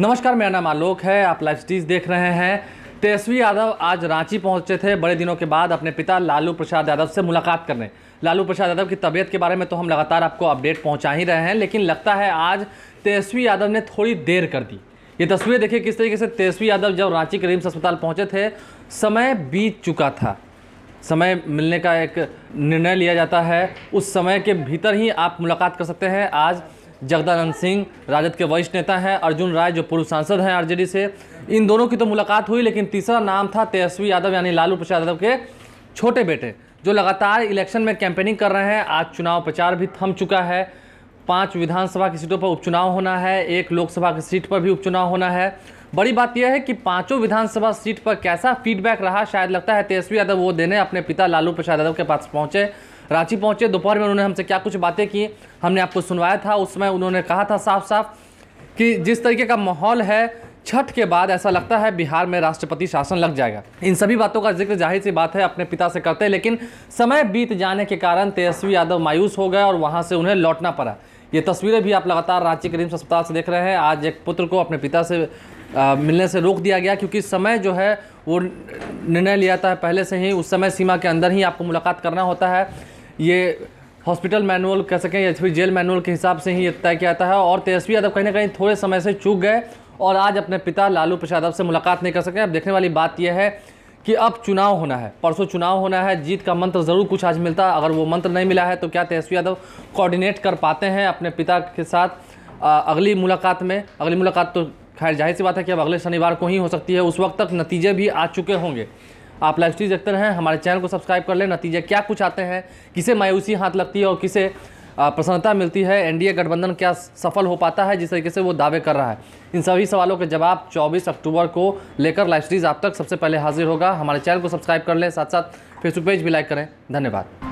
नमस्कार मेरा नाम आलोक है आप लाइव स्टीज देख रहे हैं तेजस्वी यादव आज रांची पहुंचे थे बड़े दिनों के बाद अपने पिता लालू प्रसाद यादव से मुलाकात करने लालू प्रसाद यादव की तबीयत के बारे में तो हम लगातार आपको अपडेट पहुंचा ही रहे हैं लेकिन लगता है आज तेजस्वी यादव ने थोड़ी देर कर दी ये तस्वीरें देखिए किस तरीके से तेजस्वी यादव जब रांची के रिम्स अस्पताल पहुँचे थे समय बीत चुका था समय मिलने का एक निर्णय लिया जाता है उस समय के भीतर ही आप मुलाकात कर सकते हैं आज जगदानंद सिंह राजद के वरिष्ठ नेता हैं अर्जुन राय जो पूर्व सांसद हैं आरजेडी से इन दोनों की तो मुलाकात हुई लेकिन तीसरा नाम था तेजस्वी यादव यानी लालू प्रसाद यादव के छोटे बेटे जो लगातार इलेक्शन में कैंपेनिंग कर रहे हैं आज चुनाव प्रचार भी थम चुका है पांच विधानसभा की सीटों पर उपचुनाव होना है एक लोकसभा की सीट पर भी उपचुनाव होना है बड़ी बात यह है कि पांचों विधानसभा सीट पर कैसा फीडबैक रहा शायद लगता है तेजस्वी यादव वो देने अपने पिता लालू प्रसाद यादव के पास पहुंचे रांची पहुंचे दोपहर में उन्होंने हमसे क्या कुछ बातें की हमने आपको सुनवाया था उस समय उन्होंने कहा था साफ साफ कि जिस तरीके का माहौल है छठ के बाद ऐसा लगता है बिहार में राष्ट्रपति शासन लग जाएगा इन सभी बातों का जिक्र जाहिर सी बात है अपने पिता से करते हैं लेकिन समय बीत जाने के कारण तेजस्वी यादव मायूस हो गए और वहाँ से उन्हें लौटना पड़ा ये तस्वीरें भी आप लगातार रांची के रिम्स अस्पताल से देख रहे हैं आज एक पुत्र को अपने पिता से आ, मिलने से रोक दिया गया क्योंकि समय जो है वो निर्णय लिया था पहले से ही उस समय सीमा के अंदर ही आपको मुलाकात करना होता है ये हॉस्पिटल मैनुअल कह सकें या फिर जेल मैनुअल के हिसाब से ही ये तय किया जाता है और तेजस्वी यादव कहीं ना कहीं थोड़े समय से चूक गए और आज अपने पिता लालू प्रसाद यादव से मुलाकात नहीं कर सके अब देखने वाली बात यह है कि अब चुनाव होना है परसों चुनाव होना है जीत का मंत्र ज़रूर कुछ आज मिलता अगर वो मंत्र नहीं मिला है तो क्या तेजस्वी यादव कोऑर्डिनेट कर पाते हैं अपने पिता के साथ अगली मुलाकात में अगली मुलाकात तो खैर जाहिर सी बात है कि अब अगले शनिवार को ही हो सकती है उस वक्त तक नतीजे भी आ चुके होंगे आप लाइव स्टीज देखते रहें हमारे चैनल को सब्सक्राइब कर लें नतीजे क्या कुछ आते हैं किसे मायूसी हाथ लगती है और किसे प्रसन्नता मिलती है एनडीए गठबंधन क्या सफल हो पाता है जिस तरीके से वो दावे कर रहा है इन सभी सवालों के जवाब 24 अक्टूबर को लेकर लाइव सीरीज आप तक सबसे पहले हाजिर होगा हमारे चैनल को सब्सक्राइब कर लें साथ साथ फेसबुक पेज भी लाइक करें धन्यवाद